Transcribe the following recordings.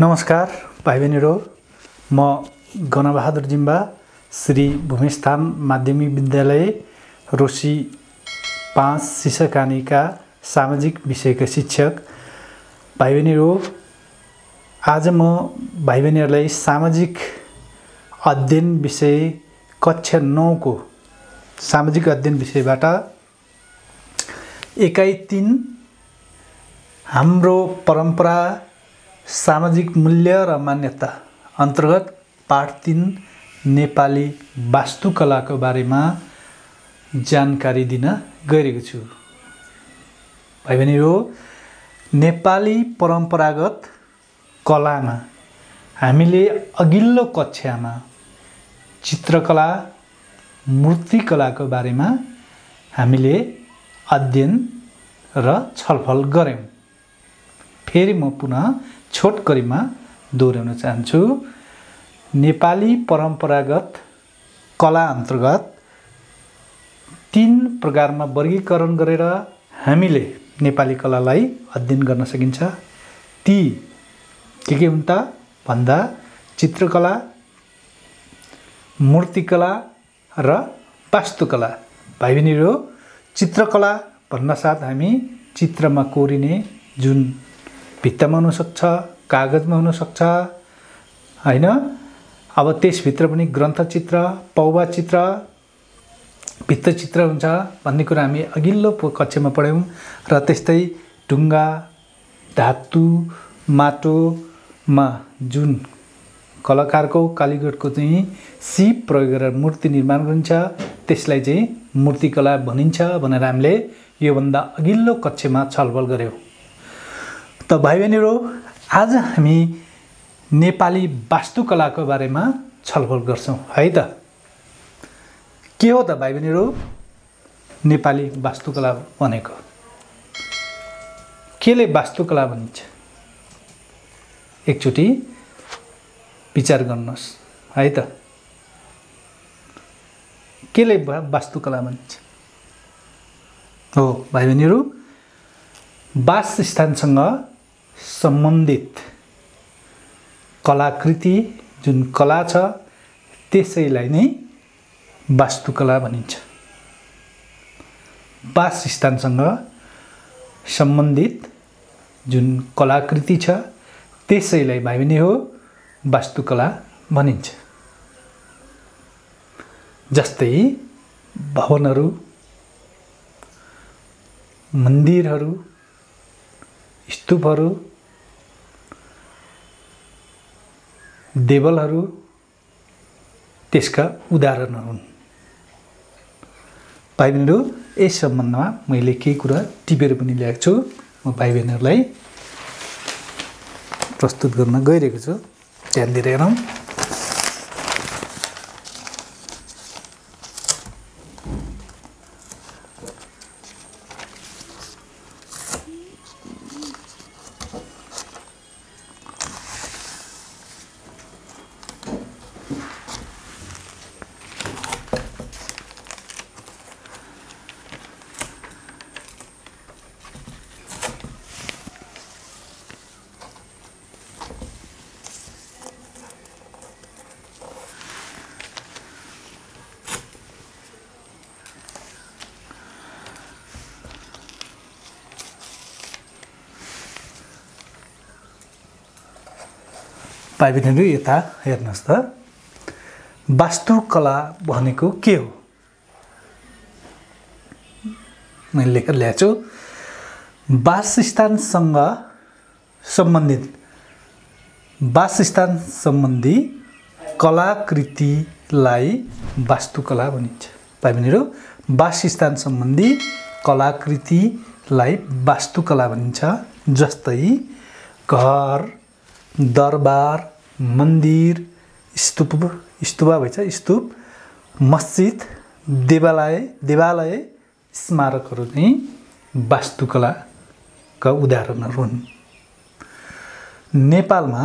नमस्कार भाइ बहिनीहरू म गणबहादुर जिम्बा श्री भूमिस्थान माध्यमिक विद्यालय रोसी पाँच सिसकानीका सामाजिक विषयका शिक्षक भाइ बहिनीहरू आज म भाइ बहिनीहरूलाई सामाजिक अध्ययन विषय कक्षा नौको सामाजिक अध्ययन विषयबाट एकाइ तिन हाम्रो परम्परा सामाजिक मूल्य र मान्यता अन्तर्गत पाठ तिन नेपाली वास्तुकलाको बारेमा जानकारी दिन गइरहेको छु भयो भने यो नेपाली परम्परागत कलामा हामीले अघिल्लो कक्षामा चित्रकला मूर्तिकलाको बारेमा हामीले अध्ययन र छलफल गऱ्यौँ फेरि म पुनः छोटकरीमा दोहोऱ्याउन चाहन्छु नेपाली परम्परागत कला अन्तर्गत तिन प्रकारमा वर्गीकरण गरेर हामीले नेपाली कलालाई अध्ययन गर्न सकिन्छ ती के के हुन् त भन्दा चित्रकला मूर्तिकला र वास्तुकला भाइ बहिनीहरू चित्रकला भन्नासाथ हामी चित्रमा कोरिने जुन भित्तामा हुनसक्छ कागजमा हुनसक्छ होइन अब त्यसभित्र पनि ग्रन्थचित्र पौवा चित्र भित्तचित्र हुन्छ भन्ने कुरा हामी अघिल्लो कक्षामा पढ्यौँ र त्यस्तै ढुङ्गा धातु माटोमा जुन कलाकारको कालीगढको चाहिँ सिप प्रयोग गरेर मूर्ति निर्माण गरिन्छ त्यसलाई चाहिँ मूर्तिकला भनिन्छ भनेर हामीले योभन्दा अघिल्लो कक्षमा छलफल गऱ्यौँ त भाइ बहिनीहरू आज हामी नेपाली वास्तुकलाको बारेमा छलफल गर्छौँ है त के हो त भाइ बहिनीहरू नेपाली वास्तुकला भनेको केले वास्तुकला भनिन्छ एकचोटि विचार गर्नुहोस् है त केले वास्तुकला भनिन्छ हो भाइ बहिनीहरू वासस्थानसँग सम्बन्धित कलाकृति जुन कला छ त्यसैलाई नै वास्तुकला भनिन्छ स्थानसँग सम्बन्धित जुन कलाकृति छ त्यसैलाई भाइबनी हो वास्तुकला भनिन्छ जस्तै भवनहरू मन्दिरहरू स्तूपहरू देवलहरू त्यसका उदाहरणहरू हुन् भाइ बहिनीहरू यस सम्बन्धमा मैले केही कुरा टिपेर पनि ल्याएको छु म भाइ बहिनीहरूलाई प्रस्तुत गर्न गइरहेको छु ध्यान दिएर हेरौँ बहिनीहरू यता हेर्नुहोस् त वास्तुकला भनेको के हो मैले लेखेर ल्याएको छु वासस्थानसँग सम्बन्धित वासस्थान सम्बन्धी कलाकृतिलाई वास्तुकला भनिन्छ भाइ बहिनीहरू वासस्थान सम्बन्धी कलाकृतिलाई वास्तुकला भनिन्छ जस्तै घर दरबार मन्दिर स्तूप स्तुपा भएछ स्तूप मस्जिद देवालय देवालय स्मारकहरू चाहिँ वास्तुकलाका उदाहरणहरू हुन् नेपालमा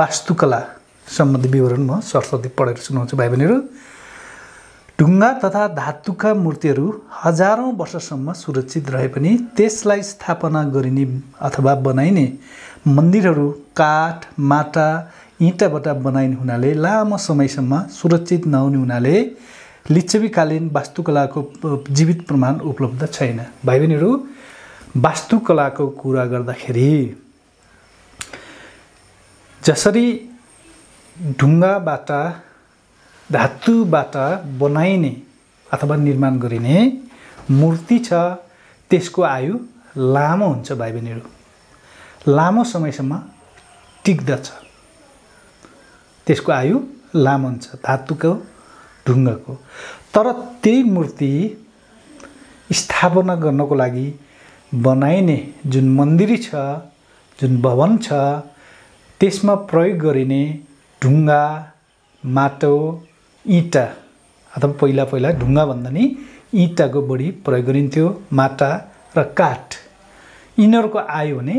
वास्तुकला सम्बन्धी विवरण म सरस्वती पढेर सुनाउँछु भाइ बहिनीहरू ढुङ्गा तथा धातुका मूर्तिहरू हजारौँ वर्षसम्म सुरक्षित रहे पनि त्यसलाई स्थापना गरिने अथवा बनाइने मन्दिरहरू काठ माटा इँटाबाट बनाइने हुनाले लामो समयसम्म सुरक्षित नहुने हुनाले लिच्छवीकालीन वास्तुकलाको जीवित प्रमाण उपलब्ध छैन भाइ बहिनीहरू वास्तुकलाको कुरा गर्दाखेरि जसरी ढुङ्गाबाट धातुबाट बनाइने अथवा निर्माण गरिने मूर्ति छ त्यसको आयु लामो हुन्छ भाइ बहिनीहरू लामो समयसम्म टिक्दछ त्यसको आयु लामो हुन्छ धातुको ढुङ्गाको तर त्यही मूर्ति स्थापना गर्नको लागि बनाइने जुन मन्दिर छ जुन भवन छ त्यसमा प्रयोग गरिने ढुङ्गा माटो इँटा अथवा पहिला पहिला ढुङ्गा भन्दा नि इँटाको बढी प्रयोग गरिन्थ्यो माटा र काठ यिनीहरूको आयो भने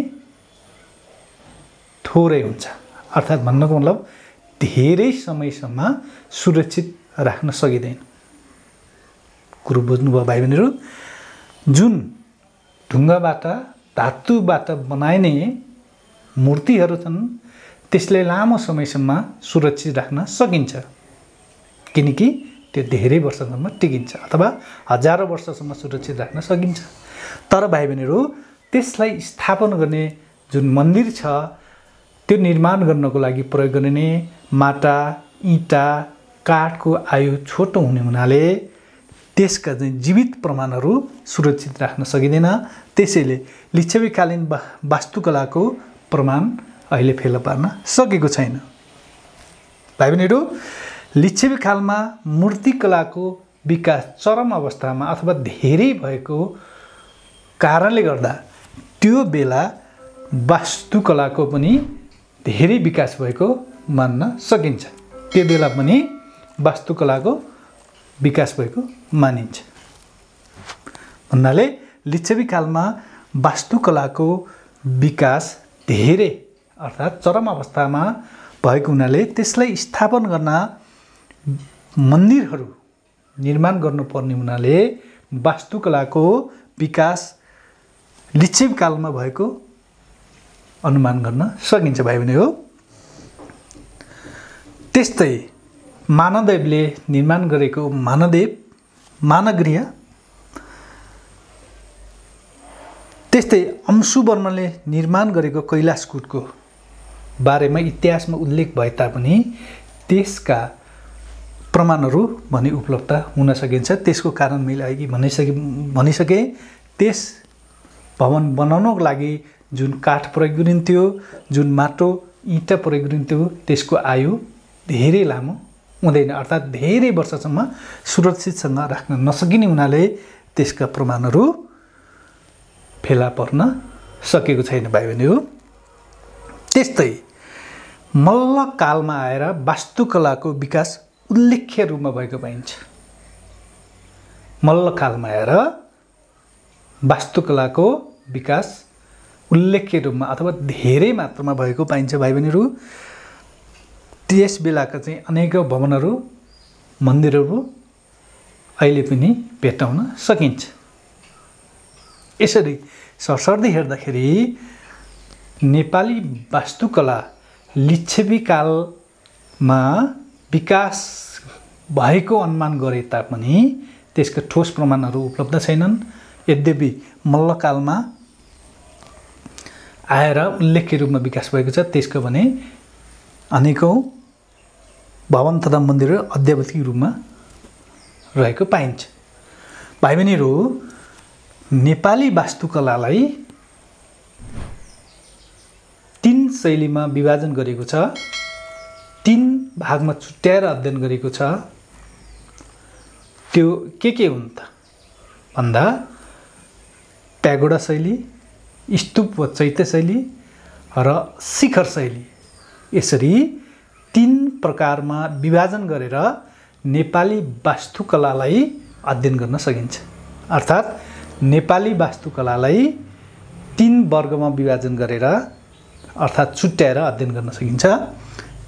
थोरै हुन्छ अर्थात् भन्नको मतलब धेरै समयसम्म सुरक्षित राख्न सकिँदैन कुरो बुझ्नुभयो भाइ बहिनीहरू जुन ढुङ्गाबाट धातुबाट बनाइने मूर्तिहरू छन् त्यसले लामो समयसम्म सुरक्षित राख्न सकिन्छ किनकि त्यो धेरै वर्षसम्म टिकिन्छ अथवा हजारौँ वर्षसम्म सुरक्षित राख्न सकिन्छ तर भाइ बहिनीहरू त्यसलाई स्थापन गर्ने जुन मन्दिर छ त्यो निर्माण गर्नको लागि प्रयोग गरिने माटा इँटा काठको आयु छोटो हुने हुनाले त्यसका चाहिँ जीवित प्रमाणहरू सुरक्षित राख्न सकिँदैन त्यसैले लिच्छवीकालीन बा वास्तुकलाको प्रमाण अहिले फेला पार्न सकेको छैन भाइ बहिनीहरू लिच्छवी कालमा मूर्तिकलाको विकास चरम अवस्थामा अथवा धेरै भएको कारणले गर्दा त्यो बेला वास्तुकलाको पनि धेरै विकास भएको मान्न सकिन्छ त्यो बेला पनि वास्तुकलाको विकास भएको मानिन्छ भन्नाले कालमा वास्तुकलाको विकास धेरै अर्थात् चरम अवस्थामा भएको हुनाले त्यसलाई स्थापन गर्न मन्दिरहरू निर्माण गर्नुपर्ने हुनाले वास्तुकलाको विकास लिच्छिव कालमा भएको अनुमान गर्न सकिन्छ भाइ भने हो त्यस्तै मानदेवले निर्माण गरेको मानदेव मानगृह त्यस्तै अंशुवर्मले निर्माण गरेको कैलाशकुटको बारेमा इतिहासमा उल्लेख भए तापनि त्यसका प्रमाणहरू भने उपलब्ध हुन सकिन्छ त्यसको कारण मैले अघि भनिसके भनिसकेँ त्यस भवन बनाउनको लागि जुन काठ प्रयोग गरिन्थ्यो जुन माटो इँटा प्रयोग गरिन्थ्यो त्यसको आयु धेरै लामो हुँदैन अर्थात् धेरै वर्षसम्म सुरक्षितसँग राख्न नसकिने हुनाले त्यसका प्रमाणहरू फेला पर्न सकेको छैन भाइ भने हो त्यस्तै मल्ल कालमा आएर वास्तुकलाको विकास उल्लेख्य रूपमा भएको पाइन्छ मल्लकालमा आएर वास्तुकलाको विकास उल्लेख्य रूपमा अथवा धेरै मात्रामा भएको पाइन्छ भाइ बहिनीहरू त्यस बेलाका चाहिँ अनेक भवनहरू मन्दिरहरू अहिले पनि भेट्टाउन सकिन्छ यसरी सरसर्दै हेर्दाखेरि नेपाली वास्तुकला लिच्छवी कालमा विकास भएको अनुमान गरे तापनि त्यसका ठोस प्रमाणहरू उपलब्ध छैनन् यद्यपि मल्लकालमा आएर उल्लेख्य रूपमा विकास भएको छ त्यसको भने अनेकौँ भवन तथा मन्दिर अध्यावधिक रूपमा रहेको पाइन्छ भाइ बहिनीहरू नेपाली वास्तुकलालाई तिन शैलीमा विभाजन गरेको छ तिन भागमा छुट्याएर अध्ययन गरेको छ त्यो के के हुन् त भन्दा प्यागोडा शैली स्तूप वा चैत्य शैली र शिखर शैली यसरी तिन प्रकारमा विभाजन गरेर नेपाली वास्तुकलालाई अध्ययन गर्न सकिन्छ अर्थात् नेपाली वास्तुकलालाई तिन वर्गमा विभाजन गरेर अर्थात् छुट्याएर अध्ययन गर्न सकिन्छ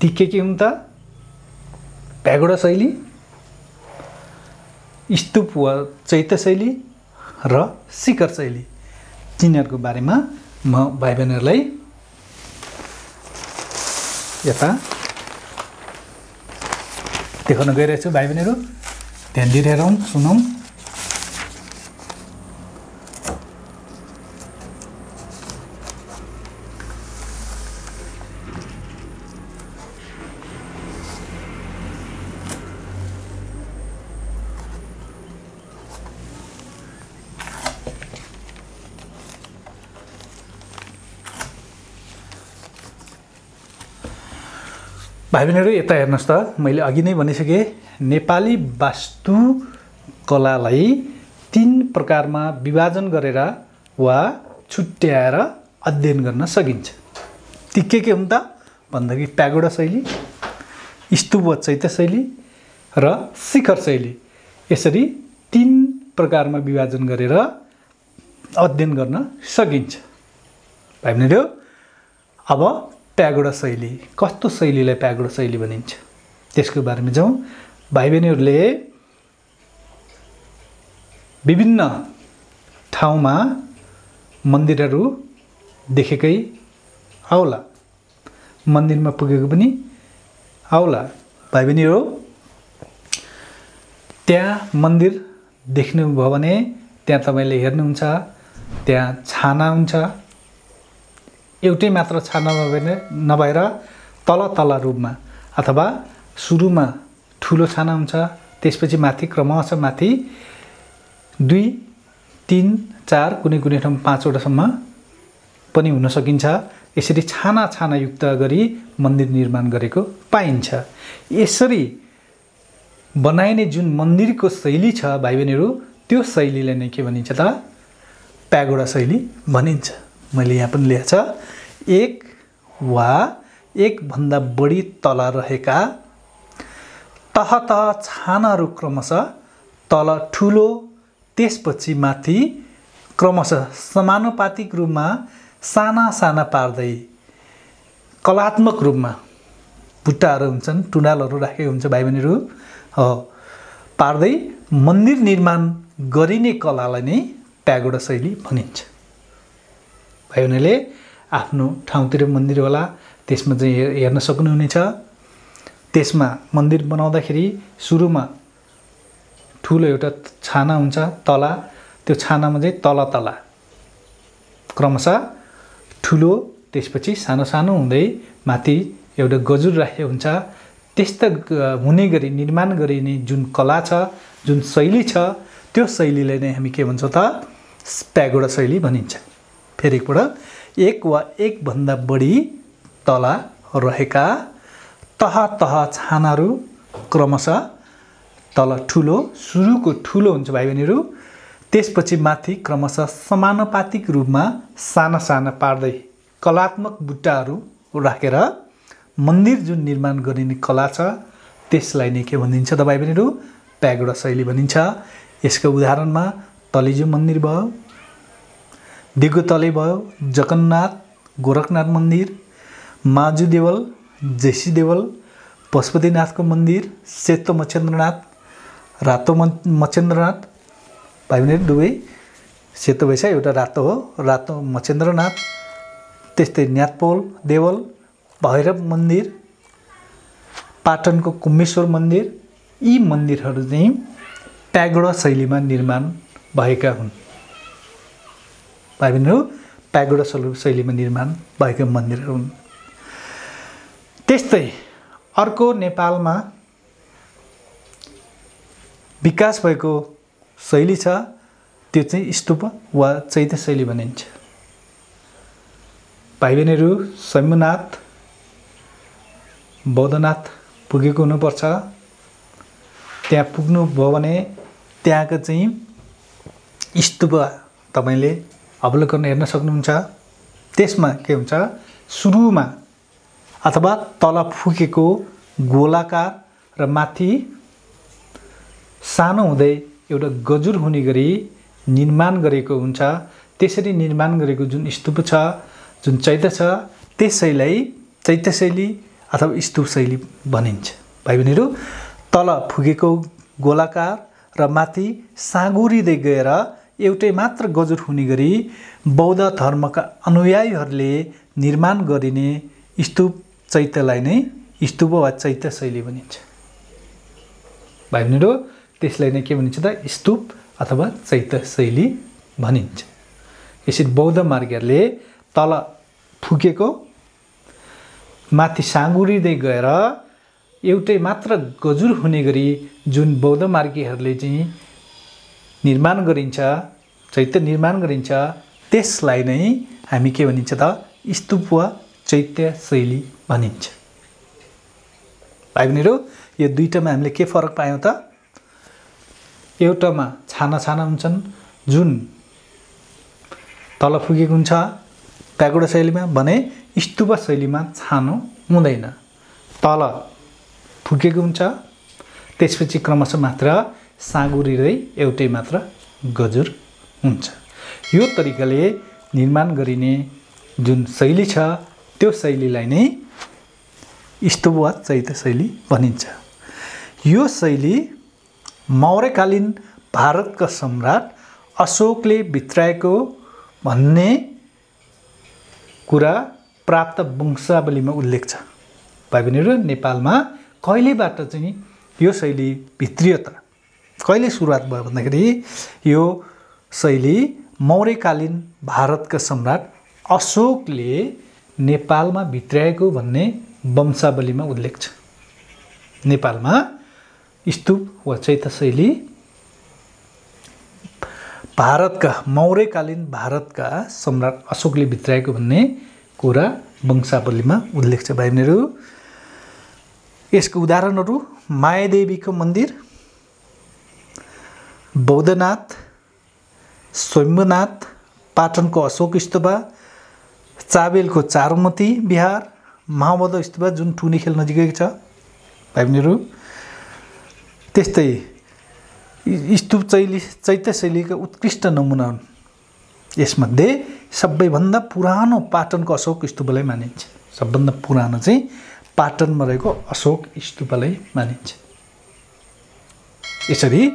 ती के के हुन् त भ्यागुडा शैली स्तूप वा चैत्य शैली र शिखर शैली तिनीहरूको बारेमा म भाइ बहिनीहरूलाई यता देखाउन गइरहेको छु भाइ बहिनीहरू ध्यान दिइरहेर सुनौँ भाइ बहिनीहरू यता हेर्नुहोस् त मैले अघि नै भनिसकेँ नेपाली वास्तुकलालाई तिन प्रकारमा विभाजन गरेर वा छुट्याएर अध्ययन गर्न सकिन्छ ती के के हुन् त भन्दाखेरि प्यागोडा शैली स्तूप चैत्य शैली र शिखर शैली यसरी तिन प्रकारमा विभाजन गरेर अध्ययन गर्न सकिन्छ भाइ बहिनीहरू अब प्यागोडा शैली कस्तो शैलीलाई प्यागोडा शैली भनिन्छ त्यसको बारेमा जाउँ भाइ बहिनीहरूले विभिन्न ठाउँमा मन्दिरहरू देखेकै आउला मन्दिरमा पुगेको पनि आउला भाइ बहिनीहरू त्यहाँ मन्दिर देख्नुभयो भने त्यहाँ तपाईँले हेर्नुहुन्छ त्यहाँ छाना हुन्छ एउटै मात्र छाना नभए नभएर तल तल रूपमा अथवा सुरुमा ठुलो छाना हुन्छ त्यसपछि माथि क्रमशः माथि दुई तिन चार कुनै कुनै ठाउँ पाँचवटासम्म पनि हुन सकिन्छ यसरी छाना छानायुक्त गरी मन्दिर निर्माण गरेको पाइन्छ यसरी बनाइने जुन मन्दिरको शैली छ भाइ बहिनीहरू त्यो शैलीलाई नै के भनिन्छ त प्यागोडा शैली भनिन्छ मैले यहाँ पनि लेख्छ एक वा एकभन्दा बढी तल रहेका तह तह छानाहरू क्रमशः तल ठुलो त्यसपछि माथि क्रमशः समानुपातिक रूपमा साना साना पार्दै कलात्मक रूपमा भुट्टाहरू हुन्छन् टुनालहरू राखेको हुन्छ भाइ बहिनीहरू हो पार्दै मन्दिर निर्माण गरिने कलालाई नै प्यागोडा शैली भनिन्छ भाइ हुनाले आफ्नो ठाउँतिर मन्दिर होला त्यसमा चाहिँ हेर्न सक्नुहुनेछ त्यसमा मन्दिर बनाउँदाखेरि सुरुमा ठुलो एउटा छाना हुन्छ तला त्यो छानामा चाहिँ तल तल क्रमशः ठुलो त्यसपछि सानो सानो हुँदै माथि एउटा गजुर राखेको हुन्छ त्यस्तो हुने गरी निर्माण गरिने जुन कला छ जुन शैली छ त्यो शैलीलाई नै हामी के भन्छौँ त प्यागोडा शैली भनिन्छ फेरि एकपल्ट एक वा एकभन्दा बढी तला रहेका तह तह छानाहरू क्रमशः तल ठुलो सुरुको ठुलो हुन्छ भाइ बहिनीहरू त्यसपछि माथि क्रमशः समानुपातिक रूपमा साना साना पार्दै कलात्मक बुट्टाहरू राखेर मन्दिर जुन निर्माण गरिने कला छ त्यसलाई नै के भनिन्छ त भाइ बहिनीहरू प्यागोडा शैली भनिन्छ यसको उदाहरणमा तलिजु मन्दिर भयो दिगुतले भयो जगन्नाथ गोरखनाथ मन्दिर माजु देवल जैसी देवल पशुपतिनाथको मन्दिर सेतो मच्छेन्द्रनाथ रातो म मच्छेन्द्रनाथ भाइ भने दुवै सेतो भएछ एउटा रातो हो रातो मच्छेन्द्रनाथ त्यस्तै न्यातपोल देवल भैरव मन्दिर पाटनको कुम्बेश्वर मन्दिर यी मन्दिरहरू चाहिँ प्यागोडा शैलीमा निर्माण भएका हुन् भाइ बहिनीहरू प्यागोडा शैलीमा निर्माण भएको मन्दिरहरू हुन् त्यस्तै अर्को नेपालमा विकास भएको शैली छ त्यो चाहिँ स्तूप वा चैत्य शैली भनिन्छ भाइ बहिनीहरू सम्यनाथ बौद्धनाथ पुगेको हुनुपर्छ त्यहाँ पुग्नुभयो भने त्यहाँको चाहिँ स्तूप तपाईँले अवलोकन हेर्न सक्नुहुन्छ त्यसमा के हुन्छ सुरुमा अथवा तल फुकेको गोलाकार र माथि सानो हुँदै एउटा गजुर हुने गरी निर्माण गरेको हुन्छ त्यसरी निर्माण गरेको जुन स्तूप छ जुन चैत्य छ त्यसैलाई शैली अथवा स्तूप शैली भनिन्छ भाइ बहिनीहरू तल फुकेको गोलाकार र माथि साँगुरिँदै गएर एउटै मात्र गजुर हुने गरी बौद्ध धर्मका अनुयायीहरूले निर्माण गरिने स्तूप चैत्यलाई नै स्तूप वा चैत्य शैली भनिन्छ भाइ भनेर त्यसलाई नै के भनिन्छ त स्तूप अथवा चैत्य शैली भनिन्छ यसरी बौद्ध मार्गीहरूले तल फुकेको माथि साँगुरिँदै गएर एउटै मात्र गजुर हुने गरी जुन बौद्ध मार्गीहरूले चाहिँ निर्माण गरिन्छ चैत्य निर्माण गरिन्छ त्यसलाई नै हामी के भनिन्छ त स्तूप वा चैत्य शैली भनिन्छ भाइ बहिनीहरू यो दुईवटामा हामीले के फरक पायौँ त एउटामा छाना छाना हुन्छन् जुन तल पुगेको हुन्छ प्यागोडा शैलीमा भने स्तूप शैलीमा छानो हुँदैन तल फुकेको हुन्छ त्यसपछि क्रमशः मात्र साँगुरी र एउटै मात्र गजुर हुन्छ यो तरिकाले निर्माण गरिने जुन शैली छ त्यो शैलीलाई नै वा चैत शैली भनिन्छ यो शैली मौर्यकालीन भारतका सम्राट अशोकले भित्राएको भन्ने कुरा प्राप्त वंशावलीमा उल्लेख छ भाइ बहिनीहरू नेपालमा कहिलेबाट चाहिँ यो शैली भित्रियो त कहिले सुरुवात भयो भन्दाखेरि यो शैली मौर्यकालीन भारतका सम्राट अशोकले नेपालमा भित्राएको भन्ने वंशावलीमा उल्लेख छ नेपालमा स्तूप वा चैत शैली भारतका मौर्यकालीन भारतका सम्राट अशोकले भित्राएको भन्ने कुरा वंशावलीमा उल्लेख छ भाइ बहिनीहरू यसको उदाहरणहरू मायादेवीको मन्दिर बौद्धनाथ स्वयम्भनाथ पाटनको अशोक स्तुपा चाबेलको चारुमती बिहार महाबौद्ध स्तुपा जुन टुनी खेल नजिकै छ भाइ बहिनीहरू त्यस्तै स्तूप शैली चैत्य शैलीको उत्कृष्ट नमुना हुन् यसमध्ये सबैभन्दा पुरानो पाटनको अशोक स्तूपलाई मानिन्छ सबभन्दा पुरानो चाहिँ पाटनमा रहेको अशोक स्तूपलाई मानिन्छ यसरी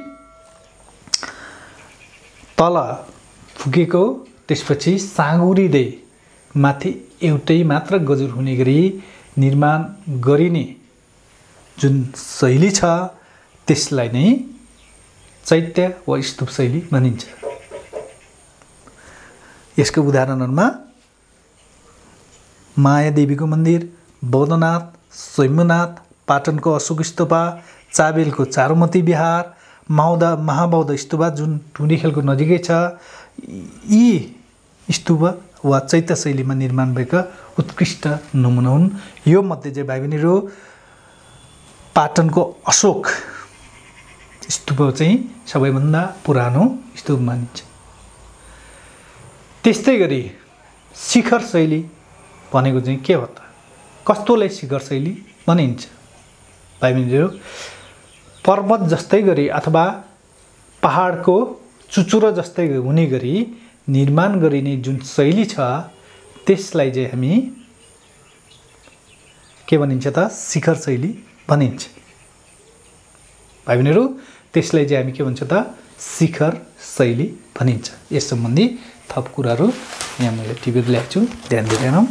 तल फुकेको त्यसपछि साँगुरिँदै माथि एउटै मात्र गजुर हुने गरी निर्माण गरिने जुन शैली छ त्यसलाई नै चैत्य वा स्तूप शैली मानिन्छ यसको उदाहरणहरूमा मायादेवीको मन्दिर बौद्धनाथ सैमनाथ पाटनको अशोक स्तूपा चाबेलको चारुमती विहार माउदा महाबौद्ध स्तुपा जुन ढुङ्गे खेलको नजिकै छ यी स्तूप वा चैत्य शैलीमा निर्माण भएका उत्कृष्ट नमुना हुन् यो मध्ये चाहिँ भाइ बहिनीहरू पाटनको अशोक स्तूप चाहिँ सबैभन्दा पुरानो स्तूप मानिन्छ त्यस्तै गरी शिखर शैली भनेको चाहिँ के हो त कस्तोलाई शिखर शैली भनिन्छ भाइ बहिनीहरू पर्वत जस्तै गरी अथवा पहाडको चुचुरो जस्तै हुने गरी निर्माण गरिने जुन शैली छ त्यसलाई चाहिँ हामी के भनिन्छ त शिखर शैली भनिन्छ भाइ बहिनीहरू त्यसलाई चाहिँ हामी के भन्छ त शिखर शैली भनिन्छ यस सम्बन्धी थप कुराहरू यहाँ मैले टिभी ल्याएको छु ध्यान दिँदैनौँ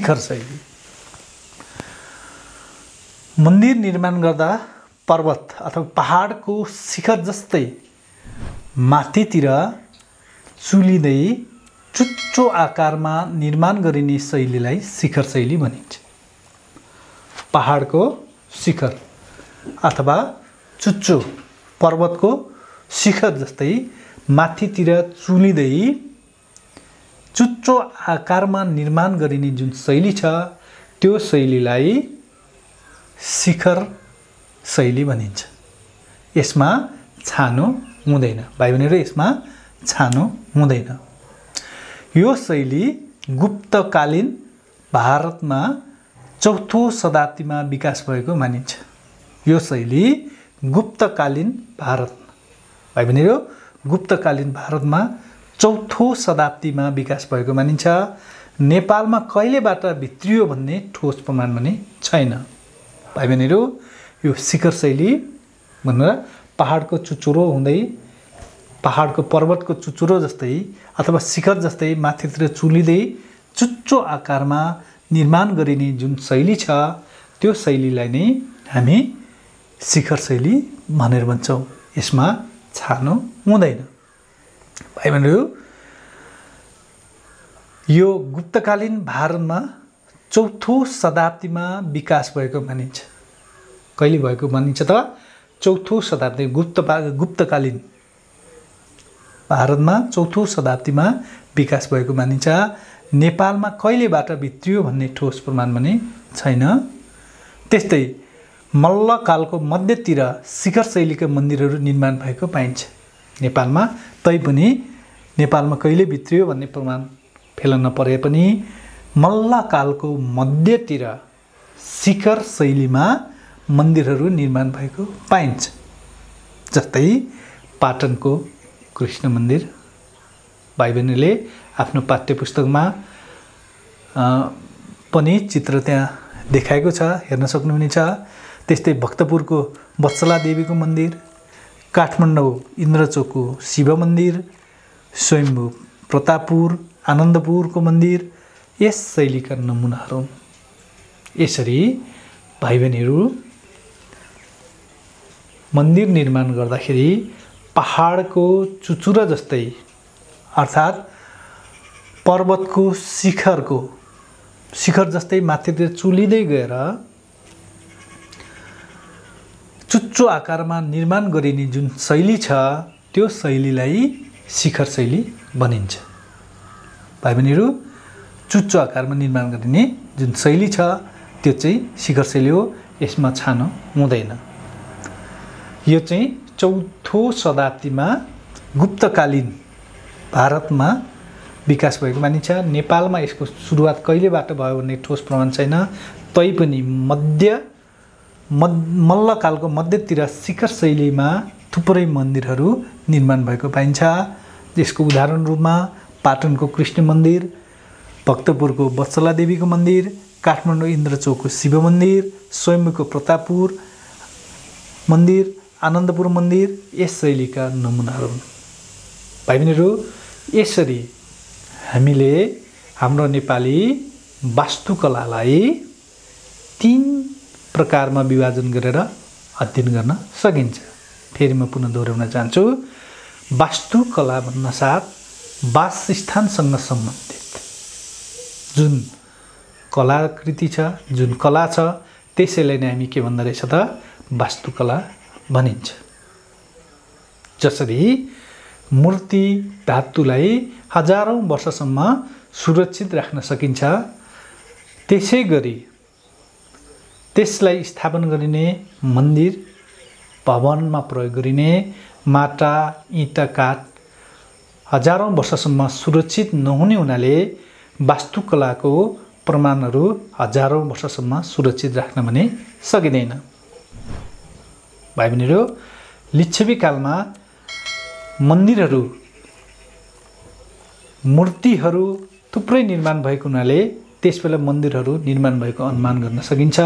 शिखर शैली मन्दिर निर्माण गर्दा पर्वत अथवा पहाडको शिखर जस्तै माथितिर चुलिँदै चुच्चो आकारमा निर्माण गरिने शैलीलाई शिखर शैली भनिन्छ पहाडको शिखर अथवा चुच्चो पर्वतको शिखर जस्तै माथितिर चुलिँदै चुच्चो आकारमा निर्माण गरिने जुन शैली छ त्यो शैलीलाई शिखर शैली भनिन्छ यसमा छानो हुँदैन भाइ भनेर यसमा छानो हुँदैन यो शैली गुप्तकालीन भारतमा चौथो शताब्दीमा विकास भएको मानिन्छ यो शैली गुप्तकालीन भारत भाइ भनेर गुप्तकालीन भारतमा चौथो शताब्दीमा विकास भएको मानिन्छ नेपालमा कहिलेबाट भित्रियो भन्ने ठोस प्रमाण भने छैन भाइ बहिनीहरू यो शिखर शैली भनेर पहाडको चुचुरो हुँदै पहाडको पर्वतको चुचुरो जस्तै अथवा शिखर जस्तै माथितिर चुलिँदै चुच्चो आकारमा निर्माण गरिने जुन शैली छ त्यो शैलीलाई नै हामी शिखर शैली भनेर भन्छौँ यसमा छानो हुँदैन भाइ बहिनीहरू यो गुप्तकालीन भारतमा चौथो शताब्दीमा विकास भएको मानिन्छ कहिले भएको मानिन्छ त चौथो शताब्दी गुप्त गुप्तकालीन भारतमा चौथो शताब्दीमा विकास भएको मानिन्छ नेपालमा कहिलेबाट भित्रियो भन्ने ठोस प्रमाण पनि छैन त्यस्तै मल्लकालको मध्यतिर शिखर शैलीका मन्दिरहरू निर्माण भएको पाइन्छ नेपालमा तैपनि नेपालमा कहिले भित्रियो भन्ने प्रमाण फेला नपरे पनि मल्लकालको मध्यतिर शिखर शैलीमा मन्दिरहरू निर्माण भएको पाइन्छ जस्तै पाटनको कृष्ण मन्दिर भाइ बहिनीले आफ्नो पाठ्य पुस्तकमा पनि चित्र त्यहाँ देखाएको छ हेर्न सक्नुहुनेछ त्यस्तै भक्तपुरको वत्सला देवीको मन्दिर काठमाडौँ इन्द्रचोकको शिव मन्दिर स्वयम्भू प्रतापपुर आनन्दपुरको मन्दिर यस शैलीका नमुनाहरू यसरी भाइ बहिनीहरू मन्दिर निर्माण गर्दाखेरि पहाडको चुचुरा जस्तै अर्थात् पर्वतको शिखरको शिखर जस्तै माथितिर चुलिँदै गएर चुच्चो आकारमा निर्माण गरिने जुन शैली छ त्यो शैलीलाई शिखर शैली भनिन्छ भाइ बहिनीहरू चुच्चो आकारमा निर्माण गरिने जुन शैली छ त्यो चाहिँ शिखर शैली हो यसमा छानो हुँदैन यो चाहिँ चौथो शताब्दीमा गुप्तकालीन भारतमा विकास भएको मानिन्छ नेपालमा यसको सुरुवात कहिलेबाट भयो भन्ने ठोस प्रमाण छैन तैपनि मध्य मल्लकालको मध्यतिर शिखर शैलीमा थुप्रै मन्दिरहरू निर्माण भएको पाइन्छ यसको उदाहरण रूपमा पाटनको कृष्ण मन्दिर भक्तपुरको वत्सला देवीको मन्दिर काठमाडौँ इन्द्रचोकको शिव मन्दिर स्वयम्भूको प्रतापपुर मन्दिर आनन्दपुर मन्दिर यस शैलीका नमुनाहरू हुन् भाइ बहिनीहरू यसरी हामीले हाम्रो नेपाली वास्तुकलालाई तिन प्रकारमा विभाजन गरेर अध्ययन गर्न सकिन्छ फेरि म पुनः दोहोऱ्याउन चाहन्छु वास्तुकला साथ वासस्थानसँग सम्बन्धित जुन कलाकृति छ जुन कला छ त्यसैले नै हामी के भन्दो रहेछ त वास्तुकला भनिन्छ जसरी मूर्ति धातुलाई हजारौँ वर्षसम्म सुरक्षित राख्न सकिन्छ त्यसै गरी त्यसलाई स्थापन गरिने मन्दिर भवनमा प्रयोग गरिने माटा इँटा काठ हजारौँ वर्षसम्म सुरक्षित नहुने हुनाले वास्तुकलाको प्रमाणहरू हजारौँ वर्षसम्म सुरक्षित राख्न भने सकिँदैन भाइ बहिनीहरू लिच्छवी कालमा मन्दिरहरू मूर्तिहरू थुप्रै निर्माण भएको हुनाले त्यसबेला मन्दिरहरू निर्माण भएको अनुमान गर्न सकिन्छ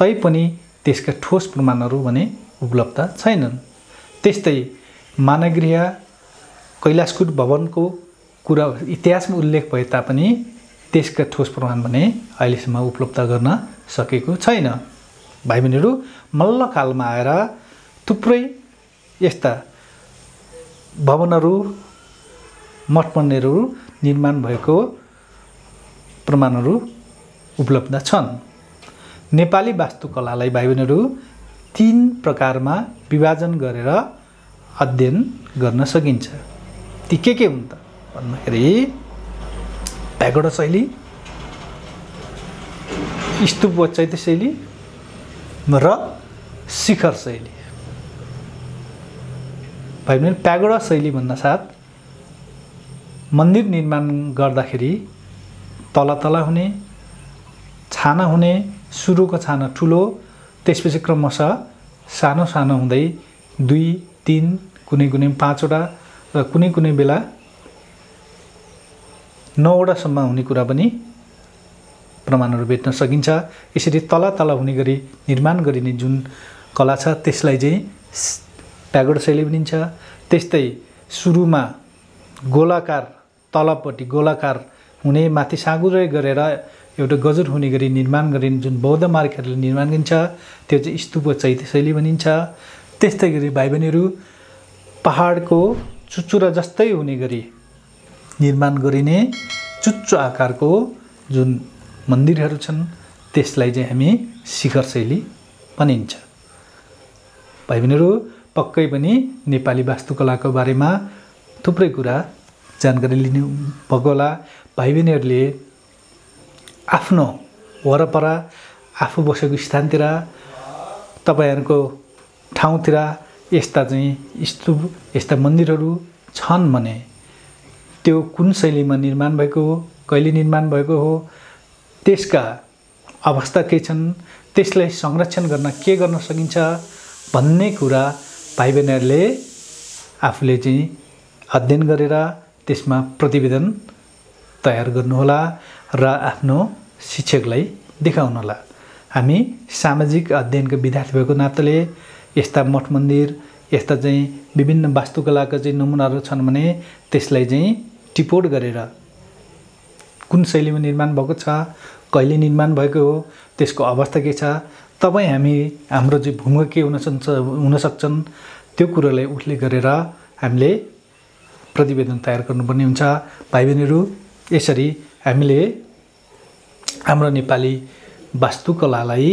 तैपनि त्यसका ठोस प्रमाणहरू भने उपलब्ध छैनन् त्यस्तै मानगृह कैलाशकुट भवनको कुरा इतिहासमा उल्लेख भए तापनि त्यसका ठोस प्रमाण भने अहिलेसम्म उपलब्ध गर्न सकेको छैन भाइ बहिनीहरू मल्लकालमा आएर थुप्रै यस्ता भवनहरू मठ मन्दिरहरू निर्माण भएको प्रमाणहरू उपलब्ध छन् नेपाली वास्तुकलालाई भाइ बहिनीहरू तिन प्रकारमा विभाजन गरेर अध्ययन गर्न सकिन्छ ती के के हुन् त भन्दाखेरि भ्यागोडा शैली स्तूप वा चैत्य शैली र शिखर शैली भाइ बहिनी प्यागोडा शैली साथ मन्दिर निर्माण गर्दाखेरि तल तल हुने छाना हुने सुरुको छाना ठुलो त्यसपछि क्रमशः सानो सानो हुँदै दुई तिन कुनै कुनै पाँचवटा र कुनै कुनै बेला नौवटासम्म हुने कुरा पनि प्रमाणहरू भेट्न सकिन्छ यसरी तल तल हुने गरी निर्माण गरिने जुन कला छ त्यसलाई चाहिँ प्यागोड शैली भनिन्छ त्यस्तै सुरुमा गोलाकार तलपट्टि गोलाकार हुने माथि साँगुरै गरेर एउटा गजट हुने गरी निर्माण गरिने जुन बौद्ध मार्केटले निर्माण गरिन्छ त्यो चाहिँ स्तूप चैत्य शैली भनिन्छ त्यस्तै गरी भाइ बहिनीहरू पहाडको चुच्चुरा जस्तै हुने गरी निर्माण गरिने चुच्चो आकारको जुन मन्दिरहरू छन् त्यसलाई चाहिँ हामी शिखर शैली भनिन्छ भाइ बहिनीहरू पक्कै पनि नेपाली वास्तुकलाको बारेमा थुप्रै कुरा जानकारी लिनु भएको होला भाइ बहिनीहरूले आफ्नो वरपर आफू बसेको स्थानतिर तपाईँहरूको ठाउँतिर यस्ता चाहिँ स्तूप यस्ता मन्दिरहरू छन् भने त्यो कुन शैलीमा निर्माण भएको हो कहिले निर्माण भएको हो त्यसका अवस्था के छन् त्यसलाई संरक्षण गर्न के गर्न सकिन्छ भन्ने कुरा भाइ बहिनीहरूले आफूले चाहिँ अध्ययन गरेर त्यसमा प्रतिवेदन तयार गर्नुहोला र आफ्नो शिक्षकलाई देखाउनुहोला हामी सामाजिक अध्ययनको विद्यार्थी भएको नाताले यस्ता मठ मन्दिर यस्ता चाहिँ विभिन्न वास्तुकलाका चाहिँ नमुनाहरू छन् भने त्यसलाई चाहिँ टिपोट गरेर कुन शैलीमा निर्माण भएको छ कहिले निर्माण भएको हो त्यसको अवस्था के छ तपाईँ हामी हाम्रो चाहिँ भूमिका के हुन सक्छ हुन सक्छन् त्यो कुरोलाई उल्लेख गरेर हामीले प्रतिवेदन तयार गर्नुपर्ने हुन्छ भाइ बहिनीहरू यसरी हामीले हाम्रो नेपाली वास्तुकलालाई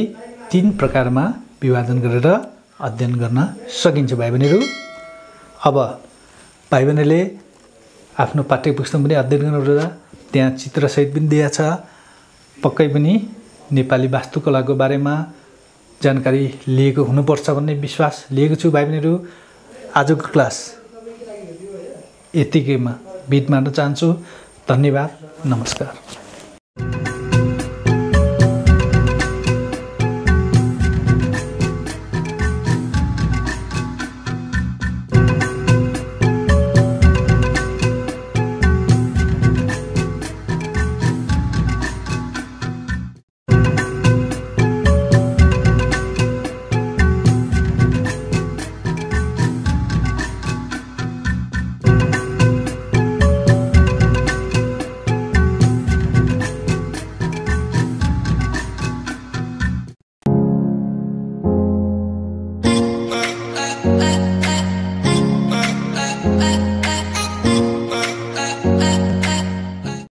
तिन प्रकारमा विभाजन गरेर अध्ययन गर्न सकिन्छ भाइ बहिनीहरू अब भाइ बहिनीहरूले आफ्नो पाठ्य पुस्तक पनि अध्ययन गर्नु त्यहाँ चित्रसहित पनि छ पक्कै पनि नेपाली वास्तुकलाको बारेमा जानकारी लिएको हुनुपर्छ भन्ने विश्वास लिएको छु भाइ बहिनीहरू आजको क्लास यतिकैमा बिट मार्न चाहन्छु धन्यवाद नमस्कार